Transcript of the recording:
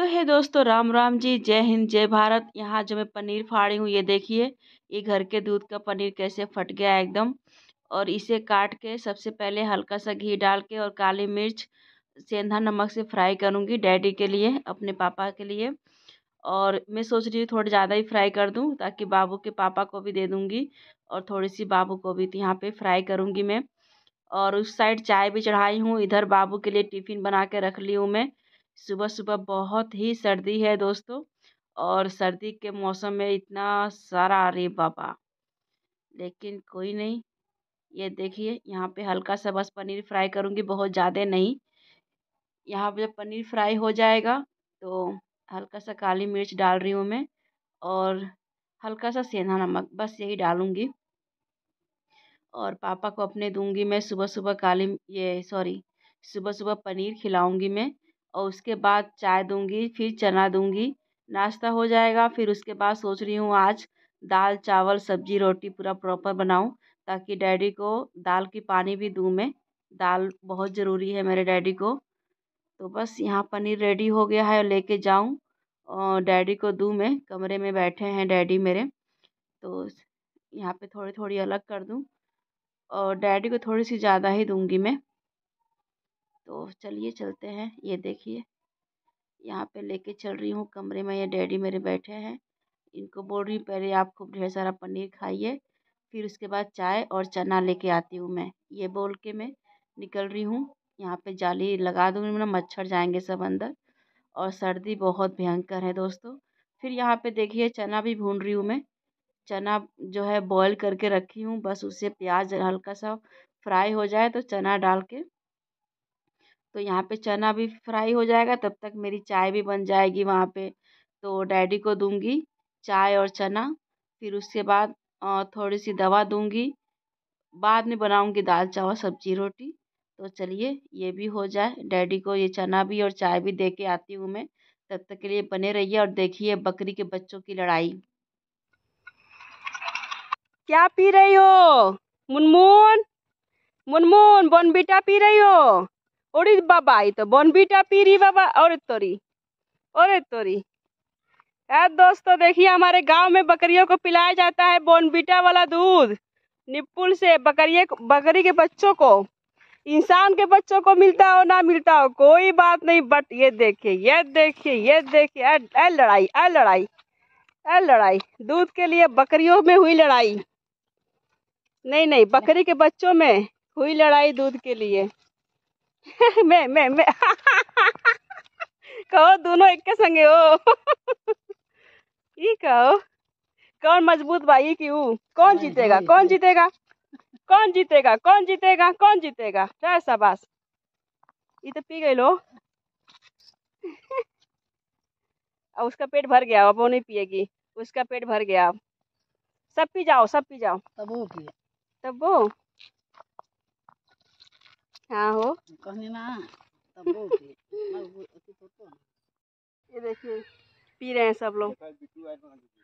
तो है दोस्तों राम राम जी जय हिंद जय भारत यहाँ जो मैं पनीर फाड़ी हूँ ये देखिए ये घर के दूध का पनीर कैसे फट गया एकदम और इसे काट के सबसे पहले हल्का सा घी डाल के और काली मिर्च सेंधा नमक से फ्राई करूँगी डैडी के लिए अपने पापा के लिए और मैं सोच रही हूँ थोड़ा ज़्यादा ही फ्राई कर दूँ ताकि बाबू के पापा को भी दे दूँगी और थोड़ी सी बाबू को भी तो यहाँ पर फ्राई करूँगी मैं और उस साइड चाय भी चढ़ाई हूँ इधर बाबू के लिए टिफ़िन बना के रख ली हूँ मैं सुबह सुबह बहुत ही सर्दी है दोस्तों और सर्दी के मौसम में इतना सारा अरे बाबा लेकिन कोई नहीं ये देखिए यहाँ पे हल्का सा बस पनीर फ्राई करूँगी बहुत ज़्यादा नहीं यहाँ पर जब पनीर फ्राई हो जाएगा तो हल्का सा काली मिर्च डाल रही हूँ मैं और हल्का सा सेंधा नमक बस यही डालूँगी और पापा को अपने दूंगी मैं सुबह सुबह काली ये सॉरी सुबह सुबह पनीर खिलाऊँगी मैं और उसके बाद चाय दूंगी फिर चना दूँगी नाश्ता हो जाएगा फिर उसके बाद सोच रही हूँ आज दाल चावल सब्जी रोटी पूरा प्रॉपर बनाऊँ ताकि डैडी को दाल की पानी भी दूँ मैं दाल बहुत ज़रूरी है मेरे डैडी को तो बस यहाँ पनीर रेडी हो गया है और लेके जाऊँ और डैडी को दूँ मैं कमरे में बैठे हैं डैडी मेरे तो यहाँ पे थोड़ी थोड़ी अलग कर दूँ और डैडी को थोड़ी सी ज़्यादा ही दूँगी मैं तो चलिए चलते हैं ये देखिए यहाँ पे लेके चल रही हूँ कमरे में ये डैडी मेरे बैठे हैं इनको बोल रही हूँ पहले आप खूब ढेर सारा पनीर खाइए फिर उसके बाद चाय और चना लेके आती हूँ मैं ये बोल के मैं निकल रही हूँ यहाँ पे जाली लगा दूँगी मैं मतलब मच्छर जाएंगे सब अंदर और सर्दी बहुत भयंकर है दोस्तों फिर यहाँ पे देखिए चना भी भून रही हूँ मैं चना जो है बॉईल करके रखी हूँ बस उसे प्याज हल्का सा फ्राई हो जाए तो चना डाल के तो यहाँ पे चना भी फ्राई हो जाएगा तब तक मेरी चाय भी बन जाएगी वहाँ पे तो डैडी को दूंगी चाय और चना फिर उसके बाद थोड़ी सी दवा दूंगी बाद में बनाऊँगी दाल चावल सब्जी रोटी तो चलिए ये भी हो जाए डैडी को ये चना भी और चाय भी दे के आती हूँ मैं तब तक के लिए बने रहिए और देखिए बकरी के बच्चों की लड़ाई क्या पी रही हो मुनमुन मुनमुन बोनबीटा पी रही हो ओरी बाबा ई तो बनबीटा पीरी बाबा और तोरी और तोरी दोस्तों देखिए हमारे गांव में बकरियों को पिलाया जाता है बोनबीटा वाला दूध निपुल से बकरी बकरी के बच्चों को इंसान के बच्चों को मिलता हो ना मिलता हो कोई बात नहीं बट ये देखिए ये देखिए ये देखिए अ लड़ाई अ लड़ाई अ लड़ाई दूध के लिए बकरियों में हुई लड़ाई नहीं नहीं बकरी के बच्चों में हुई लड़ाई दूध के लिए मैं मैं मैं कहो दोनों एक के संगे हो ये कहो कौन मजबूत भाई की ऊ कौन जीतेगा कौन जीतेगा कौन जीतेगा कौन जीतेगा कौन जीतेगा जय शाबाश ये तो पी गए लो अब उसका पेट भर गया अब वो नहीं पिएगी उसका पेट भर गया अब सब पी जाओ सब पी जाओ तब वो पिए तब वो हाँ हो कहने ना तब ये देखिए पी रहे हैं सब लोग